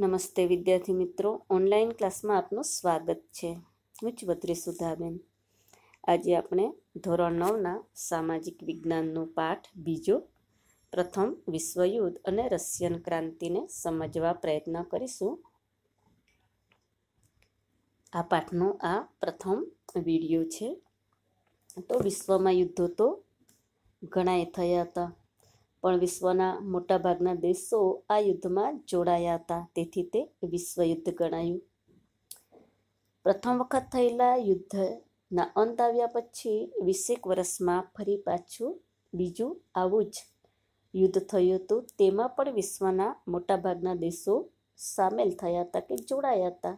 નમસ્તે વિદ્યાર્થી મિત્રો ઓનલાઈન ક્લાસમાં આપનું સ્વાગત છે હું ચૌધરી સુધાબેન આજે આપણે ધોરણ નવના સામાજિક વિજ્ઞાનનો પાઠ બીજો પ્રથમ વિશ્વયુદ્ધ અને રશિયન ક્રાંતિને સમજવા પ્રયત્ન કરીશું આ પાઠનો આ પ્રથમ વિડીયો છે તો વિશ્વમાં યુદ્ધો તો ઘણાય થયા હતા પણ વિશ્વના મોટાભાગના દેશો આ યુદ્ધમાં જોડાયા હતા તેથી તે વિશ્વયુદ્ધ ગણાયું પ્રથમ વખત થયેલા યુદ્ધના અંત આવ્યા પછી વીસેક વર્ષમાં ફરી પાછું બીજું આવું જ યુદ્ધ થયું હતું તેમાં પણ વિશ્વના મોટાભાગના દેશો સામેલ થયા હતા કે જોડાયા હતા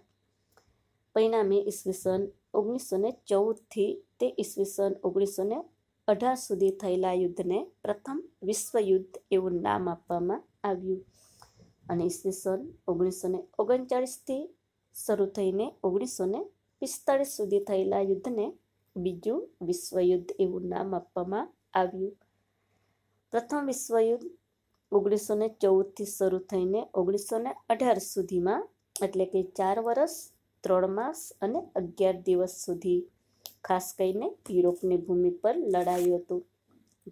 પરિણામે ઈસવીસન ઓગણીસો ને ચૌદથી તે ઈસવીસન ઓગણીસો ને અઢાર સુધી થયેલા યુદ્ધને પ્રથમ વિશ્વયુદ્ધ એવું નામ આપવામાં આવ્યું અને ઈસવીસન ઓગણીસો ને ઓગણચાળીસથી શરૂ થઈને ઓગણીસો ને પિસ્તાળીસ સુધી થયેલા યુદ્ધને બીજું વિશ્વયુદ્ધ એવું નામ આપવામાં આવ્યું પ્રથમ વિશ્વયુદ્ધ ઓગણીસો ને ચૌદથી શરૂ થઈને ઓગણીસો ને અઢાર સુધીમાં એટલે કે ચાર વર્ષ ત્રણ માસ અને અગિયાર દિવસ સુધી ખાસ કરીને યુરોપની ભૂમિ પર લડાયું હતું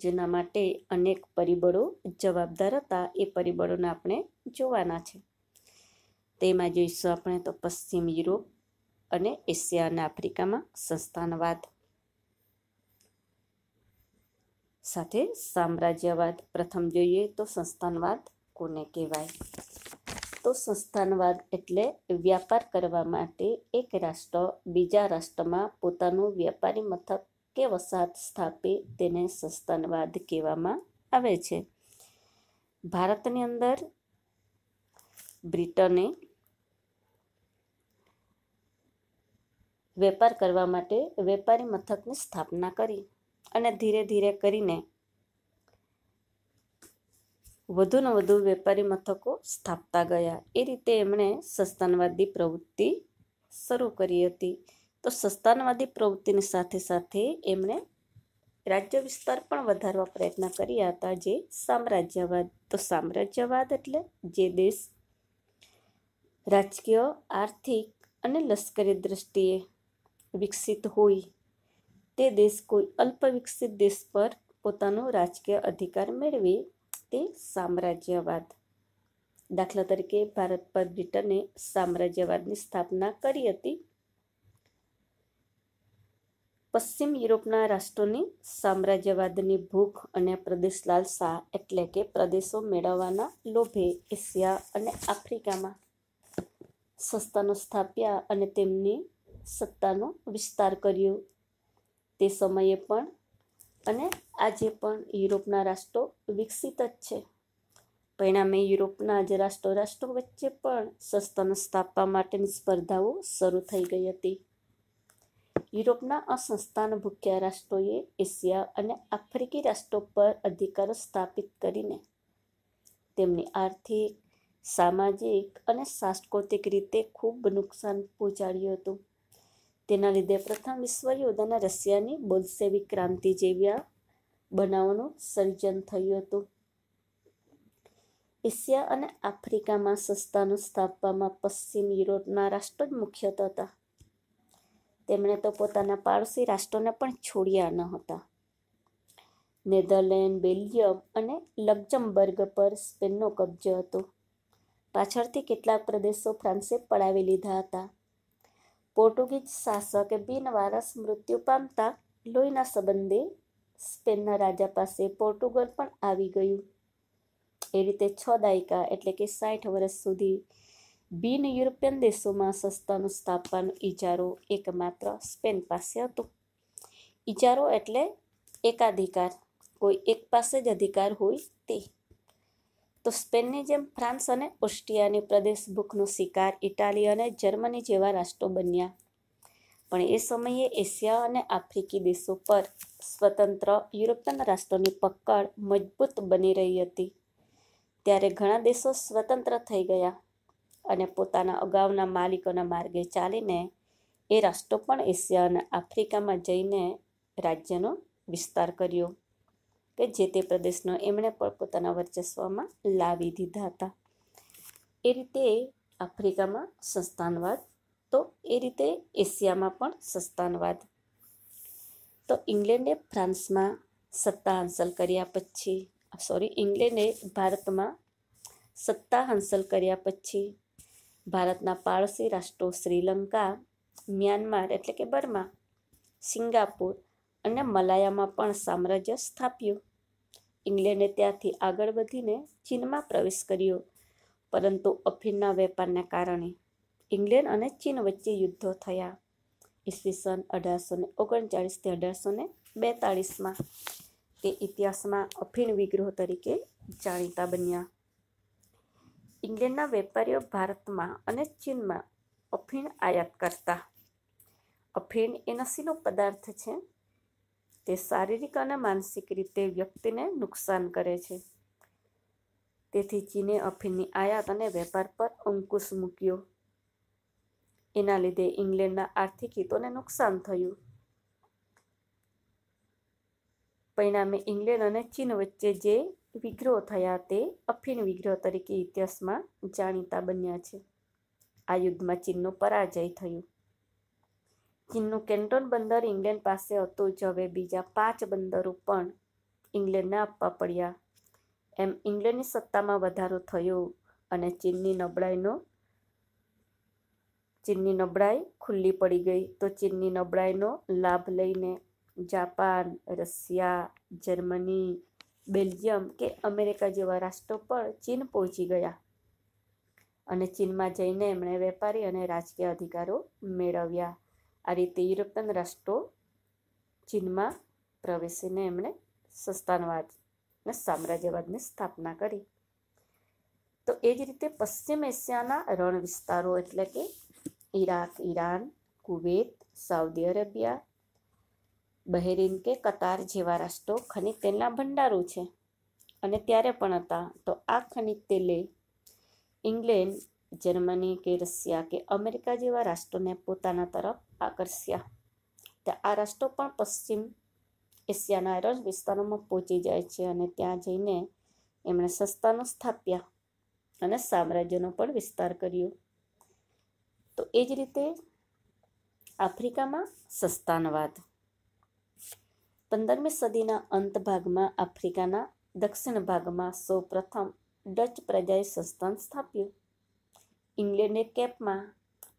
જેના માટે અનેક પરિબળો જવાબદાર હતા એ પરિબળોને આપણે જોવાના છે તેમાં જોઈશું આપણે તો પશ્ચિમ યુરોપ અને એશિયા અને આફ્રિકામાં સંસ્થાનવાદ સાથે સામ્રાજ્યવાદ પ્રથમ જોઈએ તો સંસ્થાનવાદ કોને કહેવાય તો સંસ્થાનવાદ એટલે વ્યાપાર કરવા માટે એક રાષ્ટ્ર બીજા રાષ્ટ્રમાં પોતાનું વ્યાપારી મથક કે વસાહત સ્થાપે તેને સંસ્થાનવાદ કહેવામાં આવે છે ભારતની અંદર બ્રિટને વેપાર કરવા માટે વેપારી મથકની સ્થાપના કરી અને ધીરે ધીરે કરીને વધુને વધુ વેપારી મથકો સ્થાપતા ગયા એ રીતે એમણે સસ્તાનવાદી પ્રવૃત્તિ શરૂ કરી હતી તો સસ્તાનવાદી પ્રવૃત્તિની સાથે સાથે એમણે રાજ્ય વિસ્તાર પણ વધારવા પ્રયત્ન કર્યા હતા જે સામ્રાજ્યવાદ તો સામ્રાજ્યવાદ એટલે જે દેશ રાજકીય આર્થિક અને લશ્કરી દ્રષ્ટિએ વિકસિત હોય તે દેશ કોઈ અલ્પ વિકસિત દેશ પર પોતાનો રાજકીય અધિકાર મેળવી તે સામ્રાજ્યવાદ દાખલા તરીકે ભારત પર બ્રિટને સામ્રાજ્યવાદની સ્થાપના કરી હતી પશ્ચિમ યુરોપના રાષ્ટ્રોની સામ્રાજ્યવાદની ભૂખ અને પ્રદેશ લાલસા એટલે કે પ્રદેશો મેળવવાના લોભે એશિયા અને આફ્રિકામાં સંસ્થાનો સ્થાપ્યા અને તેમની સત્તાનો વિસ્તાર કર્યો તે સમયે પણ અને આજે પણ યુરોપના રાષ્ટ્રો વિકસિત જ છે પરિણામે યુરોપના આજે રાષ્ટ્રો રાષ્ટ્રો વચ્ચે પણ સસ્તન સ્થાપવા માટેની સ્પર્ધાઓ શરૂ થઈ ગઈ હતી યુરોપના અસંસ્થાન ભૂખ્યા રાષ્ટ્રોએ એશિયા અને આફ્રિકી રાષ્ટ્રો પર અધિકારો સ્થાપિત કરીને તેમની આર્થિક સામાજિક અને સાંસ્કૃતિક રીતે ખૂબ નુકસાન પહોંચાડ્યું હતું તેના લીધે પ્રથમ વિશ્વયુદ્ધ અને રશિયાની બોલ્સેવિક ક્રાંતિ જેવી બનાવોનું સર્જન થયું હતું એશિયા અને આફ્રિકામાં સંસ્થાનું સ્થાપવામાં પશ્ચિમ યુરોપના રાષ્ટ્રો જ મુખ્યત્વ હતા તેમણે તો પોતાના પાડોશી રાષ્ટ્રોને પણ છોડ્યા ન હતા નેધરલેન્ડ બેલ્જિયમ અને લક્ઝમબર્ગ પર સ્પેનનો કબજો હતો પાછળથી કેટલાક પ્રદેશો ફ્રાન્સે પડાવી લીધા હતા પોર્ટુગીઝ શાસકે બિનવારસ મૃત્યુ પામતા લોહીના સંબંધે સ્પેનના રાજા પાસે પોર્ટુગલ પણ આવી ગયું એ રીતે છ દાયકા એટલે કે સાઠ વર્ષ સુધી બિન યુરોપિયન દેશોમાં સંસ્થાનું સ્થાપવાનો ઇજારો એકમાત્ર સ્પેન પાસે હતો ઇજારો એટલે એકાધિકાર કોઈ એક પાસે જ અધિકાર હોય તે તો સ્પેનની જેમ ફ્રાન્સ અને ઓસ્ટ્રિયાની પ્રદેશ ભૂખનો શિકાર ઇટાલી અને જર્મની જેવા રાષ્ટ્રો બન્યા પણ એ સમયે એશિયા અને આફ્રિકી દેશો પર સ્વતંત્ર યુરોપિયન રાષ્ટ્રોની પકડ મજબૂત બની રહી હતી ત્યારે ઘણા દેશો સ્વતંત્ર થઈ ગયા અને પોતાના અગાઉના માલિકોના માર્ગે ચાલીને એ રાષ્ટ્રો પણ એશિયા અને આફ્રિકામાં જઈને રાજ્યનો વિસ્તાર કર્યો કે જે તે પ્રદેશનો એમણે પણ પોતાના વર્ચસ્વમાં લાવી દીધા હતા એ રીતે આફ્રિકામાં સંસ્થાનવાદ તો એ રીતે એશિયામાં પણ સંસ્થાનવાદ તો ઇંગ્લેન્ડે ફ્રાન્સમાં સત્તા હાંસલ કર્યા પછી સોરી ઇંગ્લેન્ડે ભારતમાં સત્તા હાંસલ કર્યા પછી ભારતના પાડોશી રાષ્ટ્રો શ્રીલંકા મ્યાનમાર એટલે કે બર્મા સિંગાપુર અને મલાયામાં પણ સામ્રાજ્ય સ્થાપ્યું ઇંગ્લેન્ડે ત્યાંથી આગળ વધીને ચીનમાં પ્રવેશ કર્યો પરંતુ અફીણના વેપારને કારણે ઇંગ્લેન્ડ અને ચીન વચ્ચે યુદ્ધો થયા ઈસવીસન અઢારસો ને ઓગણચાળીસથી અઢારસો ને બેતાળીસમાં તે ઇતિહાસમાં અફીણ વિગ્રહ તરીકે જાણીતા બન્યા ઇંગ્લેન્ડના વેપારીઓ ભારતમાં અને ચીનમાં અફીણ આયાત કરતા અફીણ એ નસીનો પદાર્થ છે તે શારીરિક અને માનસિક રીતે વ્યક્તિને નુકસાન કરે છે તેથી ચીને અફીનની આયાત અને વેપાર પર અંકુશ મૂક્યો એના લીધે ઇંગ્લેન્ડના આર્થિક હિતોને નુકસાન થયું પરિણામે ઇંગ્લેન્ડ અને ચીન વચ્ચે જે વિગ્રહો થયા તે અફીન વિગ્રહ તરીકે ઇતિહાસમાં જાણીતા બન્યા છે આ યુદ્ધમાં ચીનનો પરાજય થયો ચીનનું કેન્ટોન બંદર ઇંગ્લેન્ડ પાસે હતું જ હવે બીજા પાંચ બંદરો પણ ઇંગ્લેન્ડને આપવા પડ્યા એમ ઇંગ્લેન્ડની સત્તામાં વધારો થયો અને ચીનની નબળાઈનો ચીનની નબળાઈ ખુલ્લી પડી ગઈ તો ચીનની નબળાઈનો લાભ લઈને જાપાન રશિયા જર્મની બેલ્જિયમ કે અમેરિકા જેવા રાષ્ટ્રો પર ચીન પહોંચી ગયા અને ચીનમાં જઈને એમણે વેપારી અને રાજકીય અધિકારો મેળવ્યા આ રીતે યુરોપિયન રાષ્ટ્રો ચીનમાં પ્રવેશીને એમણે સંસ્થાનવાદ અને સામ્રાજ્યવાદની સ્થાપના કરી તો એ જ રીતે પશ્ચિમ એશિયાના રણ વિસ્તારો એટલે કે Iraq Iran Kuwait Saudi Arabia Bahrain કે કતાર જેવા રાષ્ટ્રો ખનિજ તેલના ભંડારો છે અને ત્યારે પણ હતા તો આ ખનિજ તેલે ઇંગ્લેન્ડ જર્મની કે રશિયા કે અમેરિકા જેવા રાષ્ટ્રોને પોતાના તરફ આકર્ષ્યા આ રાષ્ટ્રો પણ પશ્ચિમ એશિયાના રસ વિસ્તારોમાં પહોંચી જાય છે અને ત્યાં જઈને એમણે સંસ્થાનો સ્થાપ્યા અને સામ્રાજ્યનો પણ વિસ્તાર કર્યો તો એ જ રીતે આફ્રિકામાં સસ્તાનવાદ પંદરમી સદીના અંત ભાગમાં આફ્રિકાના દક્ષિણ ભાગમાં સૌપ્રથમ ડચ પ્રજાએ સંસ્થાન સ્થાપ્યું ઇંગ્લેન્ડે કેપમાં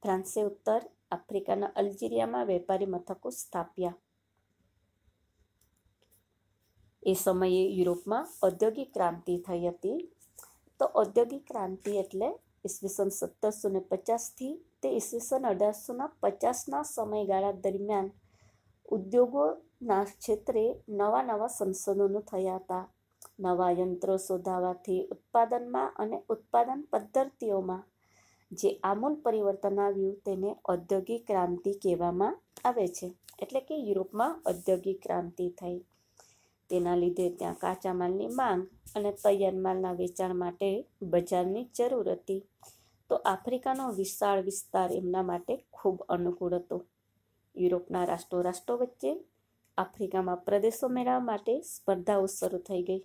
ફ્રાન્સે ઉત્તર આફ્રિકાના અલ્જેરિયામાં વેપારી મથકો સ્થાપ્યા એ સમયે યુરોપમાં ઔદ્યોગિક ક્રાંતિ થઈ હતી તો ઔદ્યોગિક ક્રાંતિ એટલે ઈસવીસન સત્તરસો ને પચાસથી તે ઈસવીસન અઢારસોના પચાસના સમયગાળા દરમિયાન ઉદ્યોગોના ક્ષેત્રે નવા નવા સંશોધનો થયા હતા નવા યંત્રો શોધાવાથી ઉત્પાદનમાં અને ઉત્પાદન પદ્ધતિઓમાં જે આમૂલ પરિવર્તન આવ્યું તેને ઔદ્યોગિક ક્રાંતિ કહેવામાં આવે છે એટલે કે યુરોપમાં ઔદ્યોગિક ક્રાંતિ થઈ તેના લીધે ત્યાં કાચા માલની માંગ અને તૈયાર માલના વેચાણ માટે બજારની જરૂર હતી તો આફ્રિકાનો વિશાળ વિસ્તાર એમના માટે ખૂબ અનુકૂળ હતો યુરોપના રાષ્ટ્રો રાષ્ટ્રો વચ્ચે આફ્રિકામાં પ્રદેશો મેળવવા માટે સ્પર્ધાઓ શરૂ થઈ ગઈ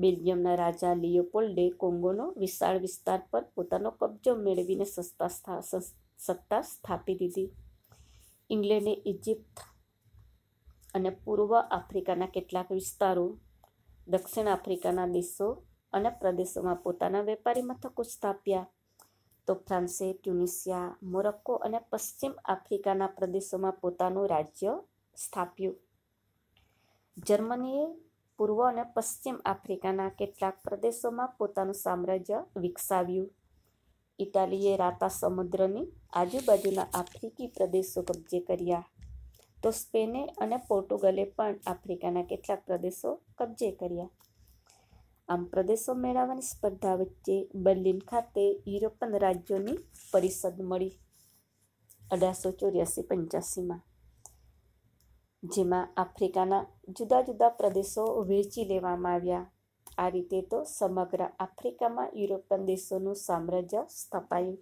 બેલ્જિયમના રાજા લિયોપોલ્ડે કોંગોનો વિશાળ વિસ્તાર પર પોતાનો કબજો મેળવીને સત્તા સત્તા સ્થાપી દીધી ઇંગ્લેન્ડે ઇજિપ્ત અને પૂર્વ આફ્રિકાના કેટલાક વિસ્તારો દક્ષિણ આફ્રિકાના દેશો અને પ્રદેશોમાં પોતાના વેપારી મથકો સ્થાપ્યા તો ફ્રાન્સે ટ્યુનિશિયા મોરક્કો અને પશ્ચિમ આફ્રિકાના પ્રદેશોમાં પોતાનું રાજ્ય સ્થાપ્યું જર્મનીએ પૂર્વ અને પશ્ચિમ આફ્રિકાના કેટલાક પ્રદેશોમાં પોતાનું સામ્રાજ્ય વિકસાવ્યું ઇટાલીએ રાતા સમુદ્રની આજુબાજુના આફ્રિકી પ્રદેશો કબજે કર્યા તો સ્પેને અને પોર્ટુગલે પણ આફ્રિકાના કેટલાક પ્રદેશો કબજે કર્યા આમ પ્રદેશો મેળવવાની સ્પર્ધા વચ્ચે બર્લિન ખાતે યુરોપન રાજ્યોની પરિષદ મળી અઢારસો ચોર્યાસી પંચ્યાસીમાં જેમાં આફ્રિકાના જુદા જુદા પ્રદેશો વહેંચી લેવામાં આવ્યા આ રીતે તો સમગ્ર આફ્રિકામાં યુરોપિયન દેશોનું સામ્રાજ્ય સ્થપાયું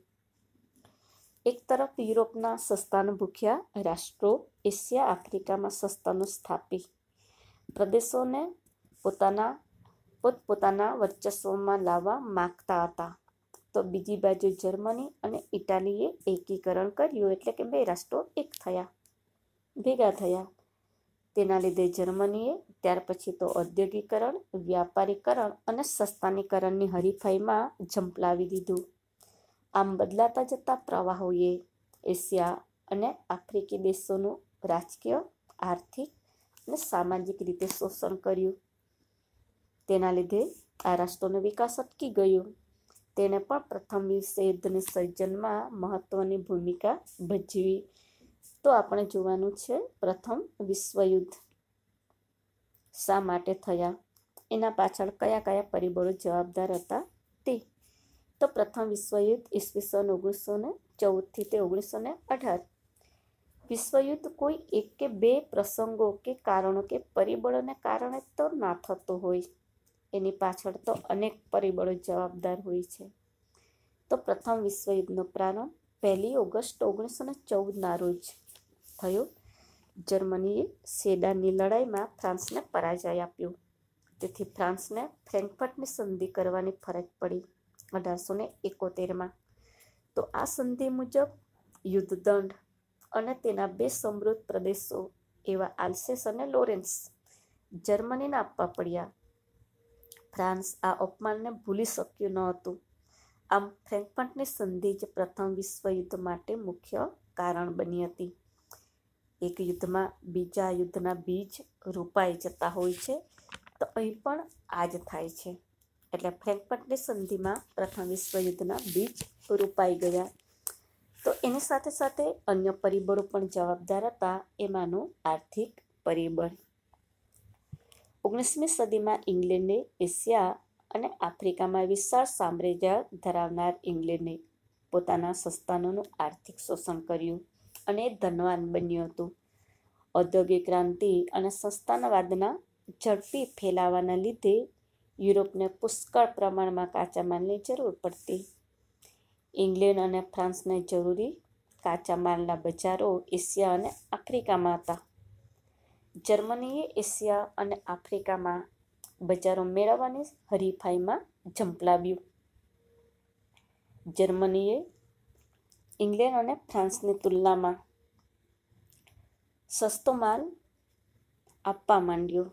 એક તરફ યુરોપના સસ્તાન ભૂખ્યા રાષ્ટ્રો એશિયા આફ્રિકામાં સસ્તાનું સ્થાપી પ્રદેશોને પોતાના પોતપોતાના વર્ચસ્વમાં લાવવા માગતા હતા તો બીજી બાજુ જર્મની અને ઇટાલીએ એકીકરણ કર્યું એટલે કે બે રાષ્ટ્રો એક થયા ભેગા થયા તેના લીધે જર્મનીએ ત્યાર પછી તો ઔદ્યોગિકરણ વ્યાપારીકરણ અને સસ્તાનીકરણની હરીફાઈમાં ઝંપલાવી દીધું આમ બદલાતા જતા પ્રવાહોએ એશિયા અને આફ્રિકી દેશોનું રાજકીય આર્થિક અને સામાજિક રીતે શોષણ કર્યું તેના લીધે આ રાષ્ટ્રોનો વિકાસ અટકી ગયો તેણે પણ પ્રથમ વિશ્વયુદ્ધની સર્જનમાં મહત્ત્વની ભૂમિકા ભજવી તો આપણે જોવાનું છે પ્રથમ વિશ્વયુદ્ધ શા માટે થયા એના પાછળ કયા કયા પરિબળો જવાબદાર હતા તે તો પ્રથમ વિશ્વયુદ્ધ ઈસવીસન ઓગણીસો ને ચૌદથી તે ઓગણીસો ને અઢાર વિશ્વયુદ્ધ કોઈ એક કે બે પ્રસંગો કે કારણો કે પરિબળોને કારણે તો ના થતો હોય એની પાછળ તો અનેક પરિબળો જવાબદાર હોય છે તો પ્રથમ વિશ્વયુદ્ધનો પ્રારંભ પહેલી ઓગસ્ટ ઓગણીસો ને ચૌદના રોજ થયો જર્મનીએ સેડાની લડાઈમાં ફ્રાન્સને પરાજય આપ્યો તેથી ફ્રાન્સને ફ્રેન્કફર્ટની સંધિ કરવાની ફરજ પડી અઢારસો ને એકોતેરમાં તો આ સંધિ મુજબ યુદ્ધદંડ અને તેના બે સમૃદ્ધ પ્રદેશો એવા આલ્સેસ અને લોરેન્સ જર્મનીને આપવા પડ્યા ફ્રાન્સ આ અપમાનને ભૂલી શક્યું ન હતું આમ ફ્રેન્કફર્ટની સંધિ જ પ્રથમ વિશ્વયુદ્ધ માટે મુખ્ય કારણ બની હતી એક યુદ્ધમાં બીજા યુદ્ધના બીજ રૂપાઈ જતા હોય છે તો અહીં પણ આ જ થાય છે એટલે ફ્રેન્કફર્ટની સંધિમાં પ્રથમ વિશ્વયુદ્ધના બીજ રૂપાઈ ગયા તો એની સાથે સાથે અન્ય પરિબળો પણ જવાબદાર હતા એમાંનું આર્થિક પરિબળ ઓગણીસમી સદીમાં ઇંગ્લેન્ડે એશિયા અને આફ્રિકામાં વિશાળ સામ્રાજ્ય ધરાવનાર ઇંગ્લેન્ડે પોતાના સંસ્થાનોનું આર્થિક શોષણ કર્યું અને ધનવાન બન્યું હતું ઔદ્યોગિક ક્રાંતિ અને સંસ્થાનવાદના ઝડપી ફેલાવાના લીધે યુરોપને પુષ્કળ પ્રમાણમાં કાચા માલની જરૂર પડતી ઇંગ્લેન્ડ અને ફ્રાન્સને જરૂરી કાચા માલના બજારો એશિયા અને આફ્રિકામાં હતા જર્મનીએ એશિયા અને આફ્રિકામાં બજારો મેળવવાની હરીફાઈમાં ઝંપલાવ્યું જર્મનીએ ઇંગ્લેન્ડ અને ફ્રાન્સની તુલનામાં સસ્તો માલ આપવા માંડ્યો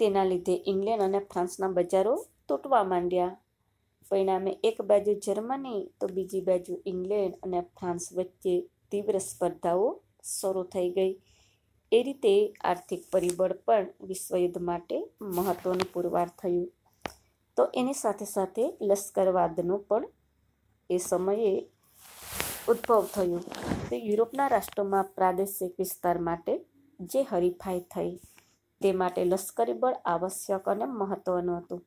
તેના લીધે ઇંગ્લેન્ડ અને ફ્રાન્સના બજારો તૂટવા માંડ્યા પરિણામે એક બાજુ જર્મની તો બીજી બાજુ ઇંગ્લેન્ડ અને ફ્રાન્સ વચ્ચે તીવ્ર સ્પર્ધાઓ શરૂ થઈ ગઈ એ રીતે આર્થિક પરિબળ પણ વિશ્વયુદ્ધ માટે મહત્ત્વનું પુરવાર થયું તો એની સાથે સાથે લશ્કરવાદનું પણ એ સમયે ઉદ્ભવ થયું તે યુરોપના રાષ્ટ્રોમાં પ્રાદેશિક વિસ્તાર માટે જે હરીફાઈ થઈ તે માટે લશ્કરી બળ આવશ્યક અને મહત્ત્વનું હતું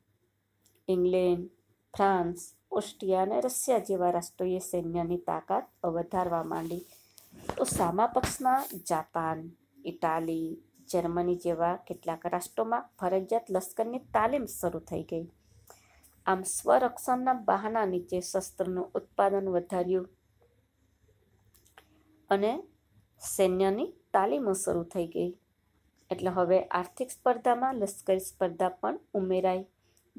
ઇંગ્લેન્ડ ફ્રાન્સ ઓસ્ટ્રિયા અને રશિયા જેવા રાષ્ટ્રોએ સૈન્યની તાકાત વધારવા માંડી તો સામા પક્ષના જાપાન ઇટાલી જર્મની જેવા કેટલાક રાષ્ટ્રોમાં ફરજિયાત લશ્કરની તાલીમ શરૂ થઈ ગઈ આમ સ્વરક્ષણના બહાના નીચે શસ્ત્રનું ઉત્પાદન વધાર્યું અને સૈન્યની તાલીમો શરૂ થઈ ગઈ એટલે હવે આર્થિક સ્પર્ધામાં લશ્કરી સ્પર્ધા પણ ઉમેરાઈ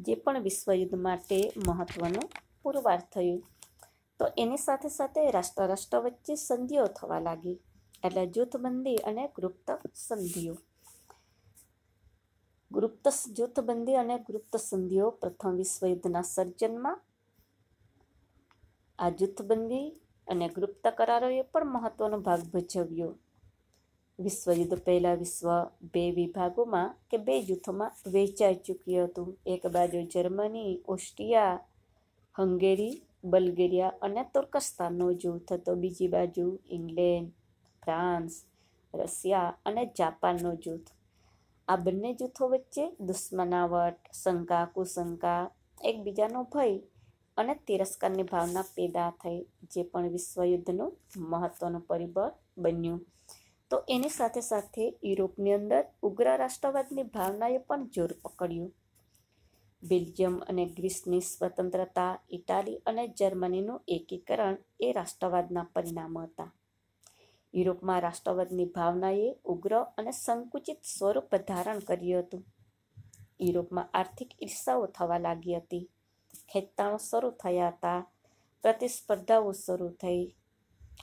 જે પણ વિશ્વયુદ્ધ માટે મહત્ત્વનું પુરવાર થયું તો એની સાથે સાથે રાષ્ટ્ર રાષ્ટ્ર વચ્ચે સંધિઓ થવા લાગી એટલે જૂથબંધી અને ગુપ્ત સંધિઓ ગુપ્ત જૂથબંધી અને ગુપ્ત સંધિઓ પ્રથમ વિશ્વયુદ્ધના સર્જનમાં આ જૂથબંધી અને ગુપ્ત કરારોએ પણ મહત્વનો ભાગ ભજવ્યો વિશ્વયુદ્ધ પહેલાં વિશ્વ બે વિભાગોમાં કે બે જૂથોમાં વહેંચાઈ ચૂક્યું હતું એક બાજુ જર્મની ઓસ્ટ્રિયા હંગેરી બલ્ગેરિયા અને તુર્કસ્તાનનો જૂથ હતો બીજી બાજુ ઇંગ્લેન્ડ ફ્રાન્સ રશિયા અને જાપાનનો જૂથ આ બંને જૂથો વચ્ચે દુશ્મનાવટ શંકા કુશંકા એકબીજાનો ભય અને તિરસ્કારની ભાવના પેદા થઈ જે પણ વિશ્વયુદ્ધનું મહત્ત્વનું પરિબળ બન્યું તો એની સાથે સાથે યુરોપની અંદર ઉગ્ર રાષ્ટ્રવાદની ભાવનાએ પણ જોર પકડ્યું બેલ્જિયમ અને ગ્રીસની સ્વતંત્રતા ઇટાલી અને જર્મનીનું એકીકરણ એ રાષ્ટ્રવાદના પરિણામો હતા યુરોપમાં રાષ્ટ્રવાદની ભાવનાએ ઉગ્ર અને સંકુચિત સ્વરૂપ ધારણ કર્યું હતું યુરોપમાં આર્થિક ઈર્ષાઓ થવા લાગી હતી ખેંચાણો શરૂ થયા હતા પ્રતિસ્પર્ધાઓ શરૂ થઈ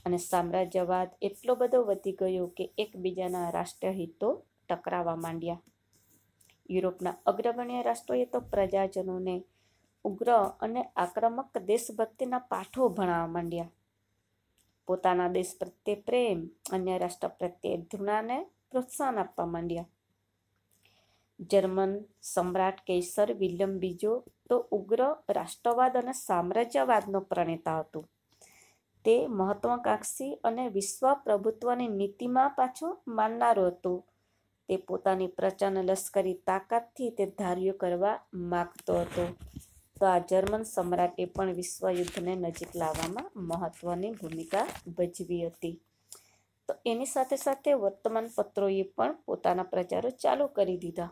અને સામ્રાજ્યવાદ એટલો બધો વધી ગયો કે એકબીજાના રાષ્ટ્રહિતો ટકરાવા માંડ્યા યુરોપના અગ્રગણ્ય રાષ્ટ્રોએ તો પ્રજાજનોને ઉગ્ર અને આક્રમક દેશભક્તિના પાઠો ભણાવવા માંડ્યા પોતાના દેશ પ્રત્યે પ્રેમ અન્ય રાષ્ટ્ર પ્રત્યે ઘૃણાને પ્રોત્સાહન આપવા માંડ્યા જર્મન સમ્રાટ કેસર વિલિયમ બીજો તો ઉગ્ર રાષ્ટ્રવાદ અને સામ્રાજ્યવાદનો પ્રણેતા હતો તે મહત્વાકાંક્ષી અને વિશ્વ પ્રભુત્વની નીતિમાં પાછો માનનારો હતો તે પોતાની પ્રચંડ લશ્કરી તાકાતથી તે ધાર્યો કરવા માગતો હતો તો આ જર્મન સમ્રાટે પણ વિશ્વયુદ્ધને નજીક લાવવામાં મહત્ત્વની ભૂમિકા ભજવી હતી તો એની સાથે સાથે વર્તમાન પત્રોએ પણ પોતાના પ્રચારો ચાલુ કરી દીધા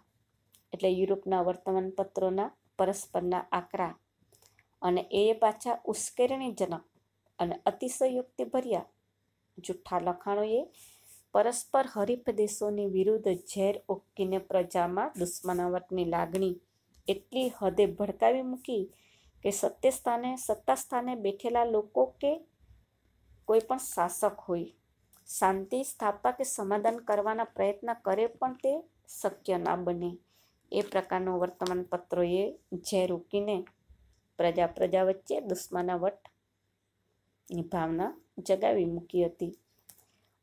એટલે યુરોપના વર્તમાન પત્રોના પરસ્પરના આકરા અને એ પાછા ઉશ્કેરણીજનક અને અતિશયોક્તિ ભર્યા જુઠ્ઠા લખાણોએ પરસ્પર હરીફ દેશોની વિરુદ્ધ ઝેર ઓકીને પ્રજામાં દુશ્મનાવટની લાગણી એટલી હદે ભડકાવી મૂકી કે સત્ય સ્થાને સત્તા સ્થાને બેઠેલા લોકો કે કોઈ પણ શાસક હોય શાંતિ સ્થાપવા કે સમાધાન કરવાના પ્રયત્ન કરે પણ તે શક્ય ના બને એ પ્રકારનું વર્તમાન પત્રોએ જે રોકીને પ્રજા પ્રજા વચ્ચે દુશ્મનાવટ ની ભાવના જગાવી મૂકી હતી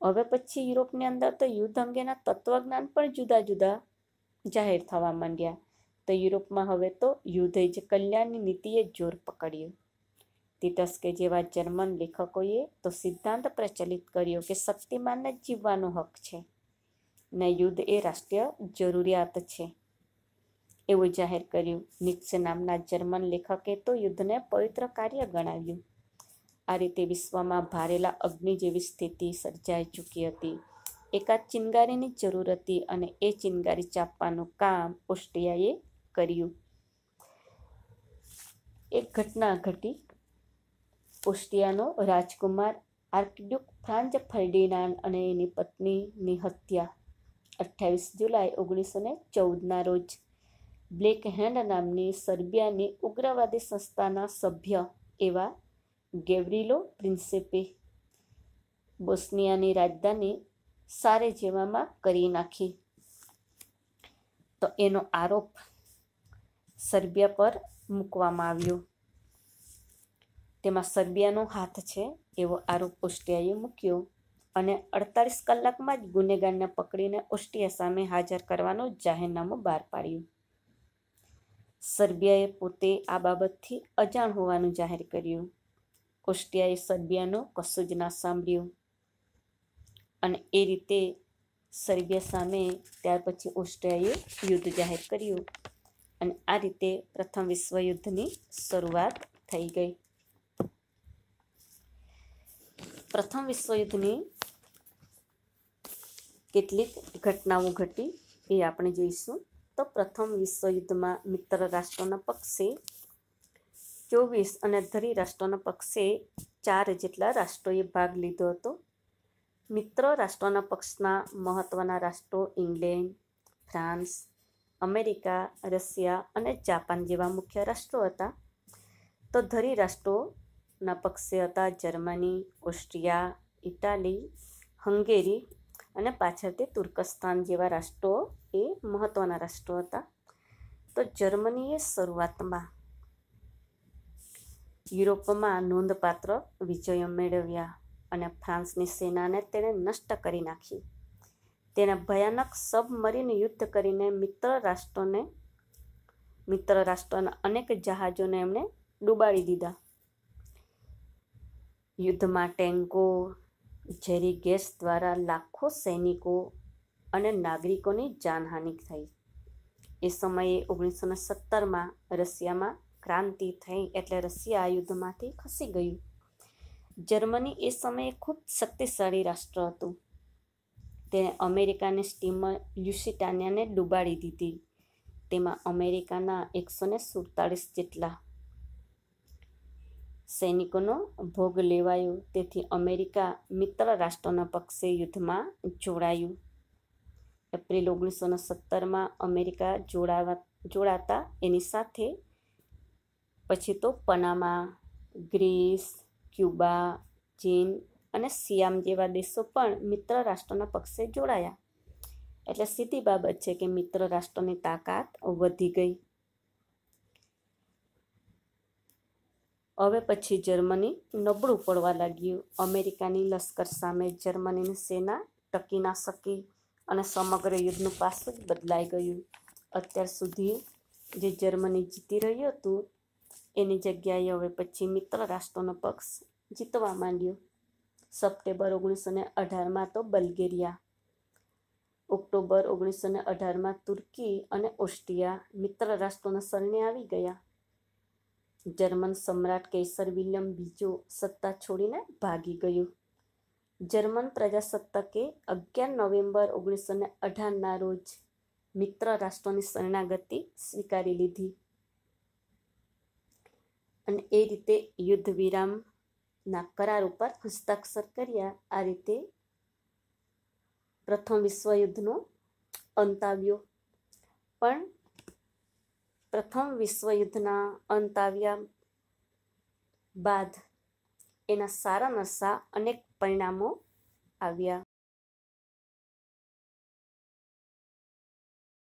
હવે પછી યુરોપની અંદર તો યુદ્ધ અંગેના તત્વજ્ઞાન પણ જુદા જુદા જાહેર થવા માંડ્યા તો યુરોપમાં હવે તો યુદ્ધે જ કલ્યાણની નીતિએ જોર પકડ્યું ટીટસ્કે જેવા જર્મન લેખકોએ તો સિદ્ધાંત પ્રચલિત કર્યો કે શક્તિમાનને જીવવાનો હક છે ને યુદ્ધ એ રાષ્ટ્રીય જરૂરિયાત છે એવું જાહેર કર્યું નિક્સે નામના જર્મન લેખકે તો યુદ્ધને પવિત્ર કાર્ય ગણાવ્યું આ રીતે વિશ્વમાં ભારેલા અગ્નિ જેવી સ્થિતિ સર્જાઈ ચૂકી હતી એકાદ ચિનગારીની જરૂર હતી અને એ ચિનગારી ચાપવાનું કામ ઓસ્ટ્રિયાએ કર્યું એક ઘટના ઘટી ઓસ્ટ્રિયાનો રાજકુમાર આર્કડ્યુક ફ્રાન્જ ફર્ડિનાન્ડ અને એની પત્નીની હત્યા અઠ્ઠાવીસ જુલાઈ ઓગણીસો ને ચૌદના રોજ બ્લેક હેન્ડ નામની સર્બિયાની ઉગ્રવાદી સંસ્થાના સભ્ય એવા ગેવરીલો પ્રિન્સેપે બોસ્નિયાની રાજધાની સારે જેવામાં કરી નાખી તો એનો આરોપ સર્બિયા પર મૂકવામાં આવ્યું તેમાં સર્બિયાનો હાથ છે એવો આરોપ ઓસ્ટ્રિયાએ મૂક્યો અને અડતાલીસ કલાકમાં જ ગુનેગારને પકડીને ઓસ્ટ્રિયા સામે હાજર કરવાનું જાહેરનામું બહાર પાડ્યું સર્બિયાએ પોતે આ બાબતથી અજાણ હોવાનું જાહેર કર્યું ઓસ્ટ્રિયાએ સર્બિયાનો કશું જ ના સાંભળ્યું અને એ રીતે સર્બિયા સામે ત્યાર પછી ઓસ્ટ્રિયાએ યુદ્ધ જાહેર કર્યું અને આ રીતે પ્રથમ વિશ્વયુદ્ધની શરૂઆત થઈ ગઈ પ્રથમ વિશ્વયુદ્ધની કેટલીક ઘટનાઓ ઘટી એ આપણે જોઈશું તો પ્રથમ વિશ્વયુદ્ધમાં મિત્ર રાષ્ટ્રોના પક્ષે ચોવીસ અને ધરી રાષ્ટ્રોના પક્ષે ચાર જેટલા રાષ્ટ્રોએ ભાગ લીધો હતો મિત્ર રાષ્ટ્રોના પક્ષના મહત્ત્વના રાષ્ટ્રો ઇંગ્લેન્ડ ફ્રાન્સ અમેરિકા રશિયા અને જાપાન જેવા મુખ્ય રાષ્ટ્રો હતા તો ધરી રાષ્ટ્રોના પક્ષે હતા જર્મની ઓસ્ટ્રિયા ઇટાલી હંગેરી અને પાછળ તે તુર્કસ્તાન જેવા રાષ્ટ્રો એ મહત્ત્વના રાષ્ટ્રો હતા તો જર્મનીએ શરૂઆતમાં યુરોપમાં નોંધપાત્ર વિજયો મેળવ્યા અને ફ્રાન્સની સેનાને તેણે નષ્ટ કરી નાખી તેના ભયાનક સબમરીન યુદ્ધ કરીને મિત્ર રાષ્ટ્રોને મિત્ર રાષ્ટ્રના અનેક જહાજોને એમણે ડૂબાડી દીધા યુદ્ધમાં ટેન્કો ઝેરી ગેસ દ્વારા લાખો સૈનિકો અને નાગરિકોની જાનહાનિ થઈ એ સમયે ઓગણીસો ને સત્તરમાં રશિયામાં ક્રાંતિ થઈ એટલે રશિયા આ યુદ્ધમાંથી ખસી ગયું જર્મની એ સમયે ખૂબ શક્તિશાળી રાષ્ટ્ર હતું તેણે અમેરિકાની સ્ટીમર લ્યુસિટાનિયાને ડૂબાડી દીધી તેમાં અમેરિકાના એકસો ને સુડતાળીસ જેટલા સૈનિકોનો ભોગ લેવાયો તેથી અમેરિકા મિત્ર રાષ્ટ્રોના પક્ષે યુદ્ધમાં જોડાયું એપ્રિલ ઓગણીસો ને સત્તરમાં અમેરિકા જોડાવા જોડાતા એની સાથે પછી તો પનામા ગ્રીસ ક્યુબા ચીન અને સિયામ જેવા દેશો પણ મિત્ર રાષ્ટ્રના પક્ષે જોડાયા એટલે સીધી બાબત છે કે મિત્ર રાષ્ટ્રની તાકાત વધી ગઈ હવે પછી જર્મની નબળું પડવા લાગ્યું અમેરિકાની લશ્કર સામે જર્મનીની સેના ટકી ના શકી અને સમગ્ર યુદ્ધનું પાસું જ બદલાઈ ગયું અત્યાર સુધી જે જર્મની જીતી રહ્યું હતું એની જગ્યાએ હવે પછી મિત્ર રાષ્ટ્રનો પક્ષ જીતવા માંડ્યો સપ્ટેમ્બર ઓગણીસો ને અઢારમાં તો બલ્ગેરિયા ઓક્ટોબર ઓગણીસો ને અઢારમાં તુર્કી અને ઓસ્ટ્રિયા મિત્ર રાષ્ટ્રોના શરણે આવી ગયા જર્મન સમ્રાટ કેસર વિલિયમ બીજો સત્તા છોડીને ભાગી ગયું જર્મન પ્રજાસત્તકે અગિયાર નવેમ્બર ઓગણીસો ને અઢારના રોજ મિત્ર રાષ્ટ્રોની શરણાગતિ સ્વીકારી લીધી અને એ રીતે યુદ્ધ વિરામ ના કરાર ઉપર હસ્તાક્ષર કર્યા આ રીતે પ્રથમ વિશ્વયુદ્ધનો અંત આવ્યો પણ પ્રથમ વિશ્વયુદ્ધના અંત આવ્યા બાદ એના સારા નરસા અનેક પરિણામો આવ્યા